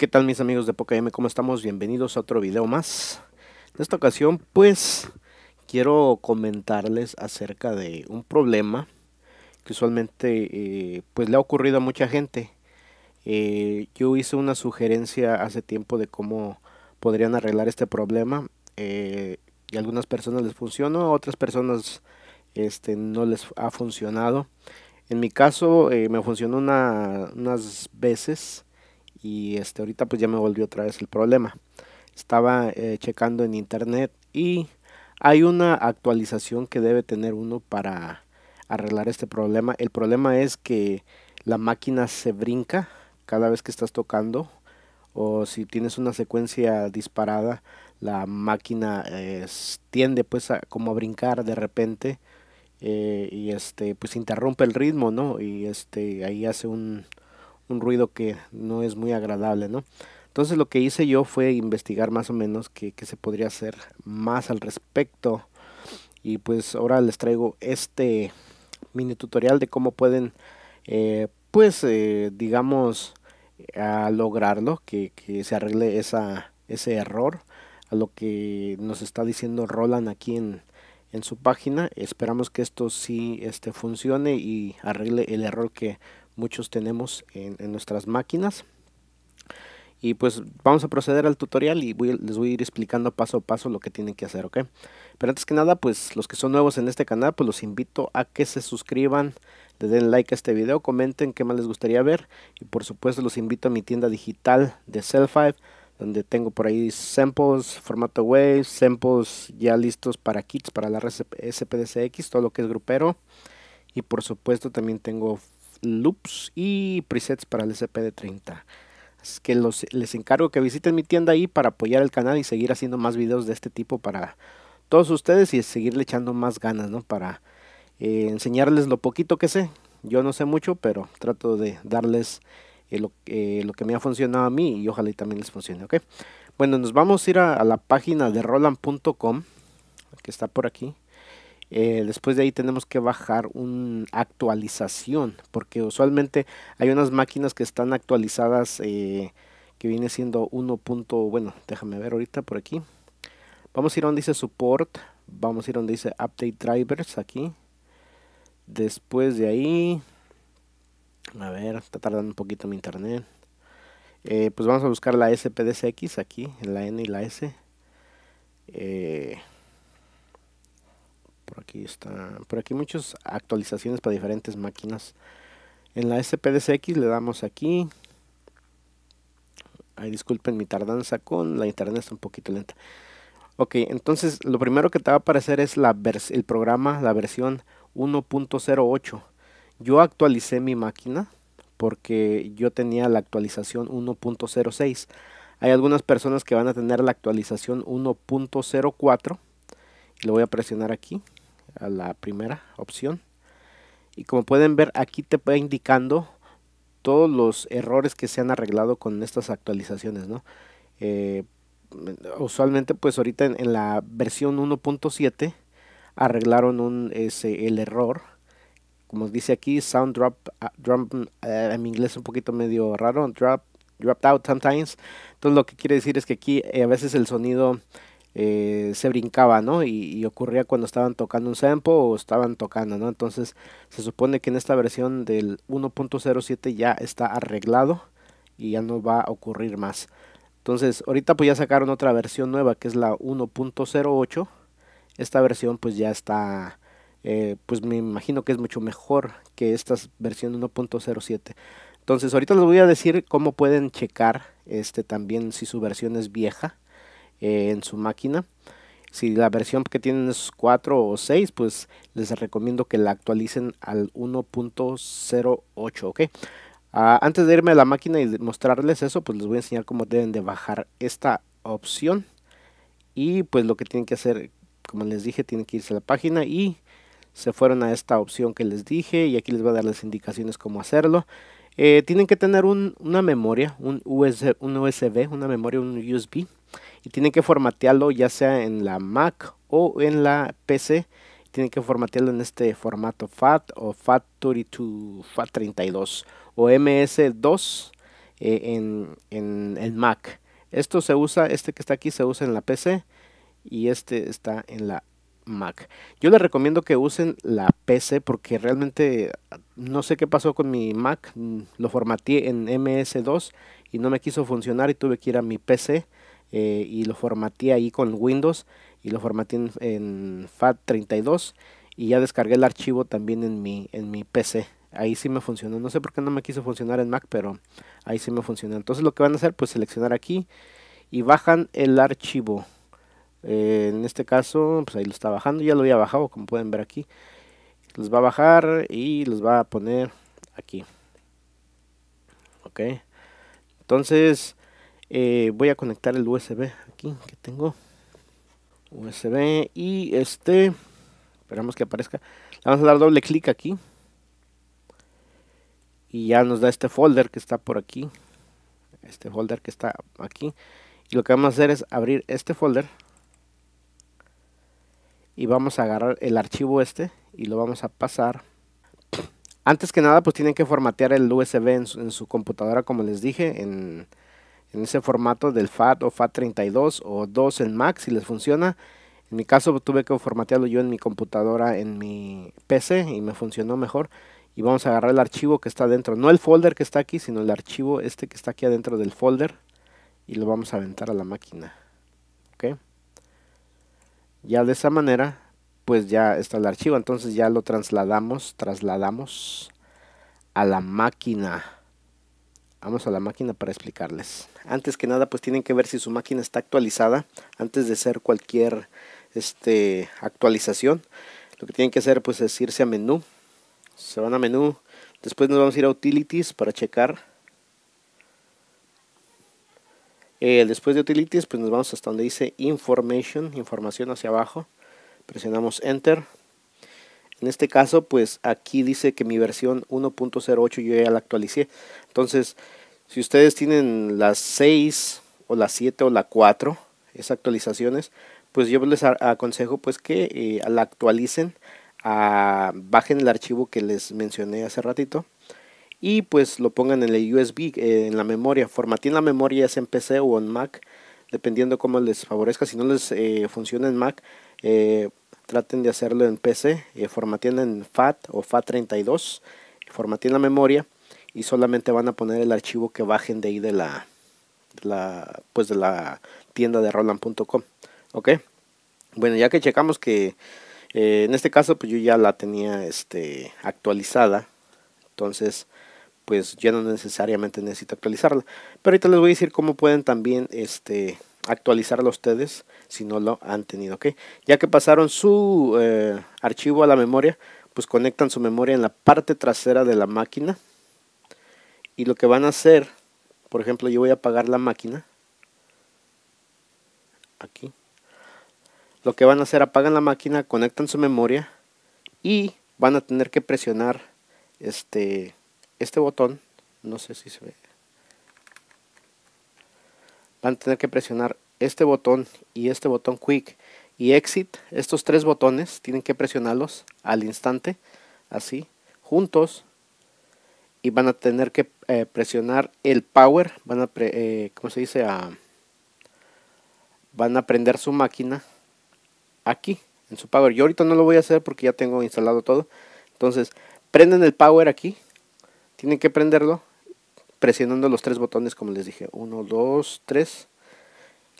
¿Qué tal mis amigos de PokéM? ¿Cómo estamos? Bienvenidos a otro video más. En esta ocasión pues quiero comentarles acerca de un problema que usualmente eh, pues le ha ocurrido a mucha gente. Eh, yo hice una sugerencia hace tiempo de cómo podrían arreglar este problema eh, y a algunas personas les funcionó, a otras personas este, no les ha funcionado. En mi caso me funcionó unas veces y este, ahorita pues ya me volvió otra vez el problema. Estaba eh, checando en internet y hay una actualización que debe tener uno para arreglar este problema. El problema es que la máquina se brinca cada vez que estás tocando o si tienes una secuencia disparada la máquina eh, tiende pues a, como a brincar de repente eh, y este pues interrumpe el ritmo no y este ahí hace un un ruido que no es muy agradable, ¿no? Entonces lo que hice yo fue investigar más o menos qué, se podría hacer más al respecto. Y pues ahora les traigo este mini tutorial de cómo pueden, eh, pues eh, digamos, a lograrlo, que, que, se arregle esa, ese error a lo que nos está diciendo Roland aquí en, en su página. Esperamos que esto sí este, funcione y arregle el error que muchos tenemos en, nuestras máquinas. Y pues vamos a proceder al tutorial y les voy a ir explicando paso a paso lo que tienen que hacer, ¿ok? Pero antes que nada, pues los que son nuevos en este canal, pues los invito a que se suscriban, le den like a este video, comenten qué más les gustaría ver. Y por supuesto los invito a mi tienda digital de Cell5, donde tengo por ahí samples, formato wave, samples ya listos para kits, para la SPDCX, todo lo que es grupero. Y por supuesto también tengo loops y presets para el SPD30. que los, les encargo que visiten mi tienda ahí para apoyar el canal y seguir haciendo más videos de este tipo para todos ustedes y seguirle echando más ganas, ¿no? Para eh, enseñarles lo poquito que sé. Yo no sé mucho, pero trato de darles eh, eh, lo, que me ha funcionado a mí y ojalá también les funcione, ¿ok? Bueno, nos vamos a ir a la página de Roland.com, que está por aquí. Eh, después de ahí tenemos que bajar una actualización, porque usualmente hay unas máquinas que están actualizadas eh, que viene siendo 1. Bueno, déjame ver ahorita por aquí. Vamos a ir donde dice support, vamos a ir donde dice update drivers aquí. Después de ahí, a ver, está tardando un poquito mi internet. Eh, pues vamos a buscar la SPDCX aquí, la N y la S. Eh, por aquí está, por aquí muchas actualizaciones para diferentes máquinas. En la SPDCX le damos aquí. disculpen mi tardanza con la internet está un poquito lenta. Ok, entonces lo primero que te va a aparecer es la el programa, la versión 1.08. Yo actualicé mi máquina porque yo tenía la actualización 1.06. Hay algunas personas que van a tener la actualización 1.04. Lo voy a presionar aquí a la primera opción. Y como pueden ver aquí te va indicando todos los errores que se han arreglado con estas actualizaciones. ¿no? Eh, usualmente pues ahorita en, la versión 1.7 arreglaron un, ese, el error. Como dice aquí, sound drop, ah, drum ah, en inglés un poquito medio raro, drop, dropped out sometimes. Entonces lo que quiere decir es que aquí eh, a veces el sonido eh, se brincaba, ¿no? Y, ocurría cuando estaban tocando un sample o estaban tocando, ¿no? Entonces se supone que en esta versión del 1.07 ya está arreglado y ya no va a ocurrir más. Entonces ahorita pues ya sacaron otra versión nueva que es la 1.08. Esta versión pues ya está... Eh, pues me imagino que es mucho mejor que esta versión 1.07. Entonces ahorita les voy a decir cómo pueden checar este también si su versión es vieja eh, en su máquina. Si la versión que tienen es 4 o 6, pues les recomiendo que la actualicen al 1.08, ¿ok? Ah, antes de irme a la máquina y mostrarles eso, pues les voy a enseñar cómo deben de bajar esta opción. Y pues lo que tienen que hacer, como les dije, tienen que irse a la página y se fueron a esta opción que les dije y aquí les voy a dar las indicaciones cómo hacerlo. Eh, tienen que tener una memoria, un USB, un USB, una memoria, un USB y tienen que formatearlo ya sea en la Mac o en la PC. Tienen que formatearlo en este formato FAT o FAT32, o MS2 eh, en, el Mac. Esto se usa, este que está aquí se usa en la PC y este está en la Mac. Yo les recomiendo que usen la PC porque realmente no sé qué pasó con mi Mac. Mm, lo formateé en MS2 y no me quiso funcionar y tuve que ir a mi PC eh, y lo formateé ahí con Windows y lo formateé en, FAT32 y ya descargué el archivo también en mi, en mi PC. Ahí sí me funcionó. No sé por qué no me quiso funcionar en Mac, pero ahí sí me funcionó. Entonces lo que van a hacer, pues seleccionar aquí y bajan el archivo. Eh, en este caso, pues ahí lo está bajando. Ya lo había bajado, como pueden ver aquí. Los va a bajar y los va a poner aquí. Ok. Entonces, eh, voy a conectar el USB aquí que tengo USB y este esperamos que aparezca le vamos a dar doble clic aquí y ya nos da este folder que está por aquí este folder que está aquí y lo que vamos a hacer es abrir este folder y vamos a agarrar el archivo este y lo vamos a pasar antes que nada pues tienen que formatear el USB en su computadora como les dije en en ese formato del FAT o FAT32 o 2 en Mac si les funciona. En mi caso tuve que formatearlo yo en mi computadora, en mi PC y me funcionó mejor. Y vamos a agarrar el archivo que está dentro, no el folder que está aquí, sino el archivo este que está aquí adentro del folder y lo vamos a aventar a la máquina. ¿Ok? Ya de esa manera, pues ya está el archivo, entonces ya lo trasladamos, trasladamos a la máquina. Vamos a la máquina para explicarles. Antes que nada, pues tienen que ver si su máquina está actualizada antes de hacer cualquier este, actualización. Lo que tienen que hacer pues es irse a menú. Se van a menú. Después nos vamos a ir a Utilities para checar. Eh, después de Utilities pues nos vamos hasta donde dice Information, información hacia abajo. Presionamos Enter. En este caso, pues aquí dice que mi versión 1.08 yo ya la actualicé. Entonces, si ustedes tienen las 6 o las 7 o la 4, esas actualizaciones, pues yo les aconsejo pues que eh, la actualicen, bajen el archivo que les mencioné hace ratito y pues lo pongan en el USB, eh, en la memoria, formateen la memoria ya sea en PC o en Mac, dependiendo cómo les favorezca, si no les eh, funciona en Mac, traten de hacerlo en PC, eh, formateen en FAT o FAT32, formateen la memoria y solamente van a poner el archivo que bajen de ahí de la, la pues de la tienda de Roland.com, ¿ok? Bueno, ya que checamos que eh, en este caso pues yo ya la tenía este, actualizada, entonces pues ya no necesariamente necesito actualizarla. Pero ahorita les voy a decir cómo pueden también este, actualizarlo ustedes si no lo han tenido, Ya que pasaron su eh, archivo a la memoria, pues conectan su memoria en la parte trasera de la máquina y lo que van a hacer, por ejemplo, yo voy a apagar la máquina aquí. Lo que van a hacer, apagan la máquina, conectan su memoria y van a tener que presionar este este botón, no sé si se ve van a tener que presionar este botón y este botón quick y exit estos tres botones tienen que presionarlos al instante así juntos y van a tener que eh, presionar el power van a eh, ¿cómo se dice ah, van a prender su máquina aquí en su power yo ahorita no lo voy a hacer porque ya tengo instalado todo entonces prenden el power aquí tienen que prenderlo presionando los tres botones como les dije. Uno, dos, tres.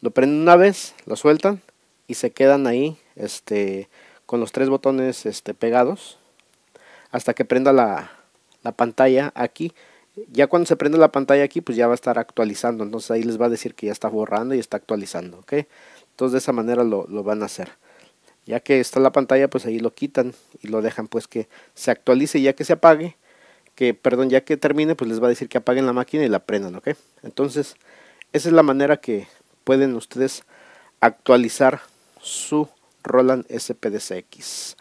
Lo prenden una vez, lo sueltan y se quedan ahí este, con los tres botones este, pegados hasta que prenda la, pantalla aquí. Ya cuando se prende la pantalla aquí, pues ya va a estar actualizando. Entonces ahí les va a decir que ya está borrando y está actualizando. ¿ok? Entonces de esa manera lo, lo van a hacer ya que está la pantalla pues ahí lo quitan y lo dejan pues que se actualice ya que se apague que, perdón, ya que termine, pues les va a decir que apaguen la máquina y la prendan, ¿ok? Entonces, esa es la manera que pueden ustedes actualizar su Roland SPDCX.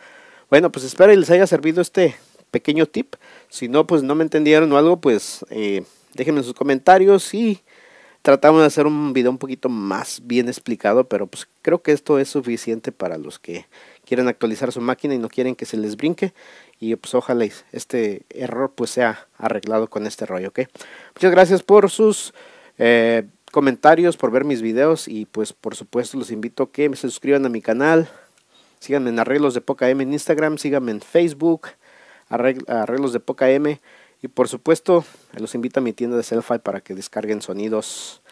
Bueno, pues espero que les haya servido este pequeño tip. Si no, pues no me entendieron o algo, pues eh, déjenme déjenme sus comentarios y tratamos de hacer un video un poquito más bien explicado, pero pues creo que esto es suficiente para los que quieren actualizar su máquina y no quieren que se les brinque. Y pues ojalá este error pues sea arreglado con este rollo, ¿ok? Muchas gracias por sus eh, comentarios, por ver mis videos y pues por supuesto los invito a que se suscriban a mi canal. Síganme en Arreglos de Poca M en Instagram, síganme en Facebook, Arreglos de Poca M. Y por supuesto, los invito a mi tienda de Selfie para que descarguen sonidos.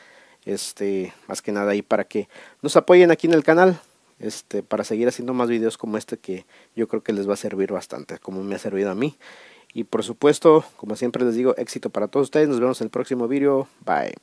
Este, más que nada y para que nos apoyen aquí en el canal. Este, para seguir haciendo más videos como este que yo creo que les va a servir bastante, como me ha servido a mí. Y por supuesto, como siempre les digo, éxito para todos ustedes. Nos vemos en el próximo video. Bye.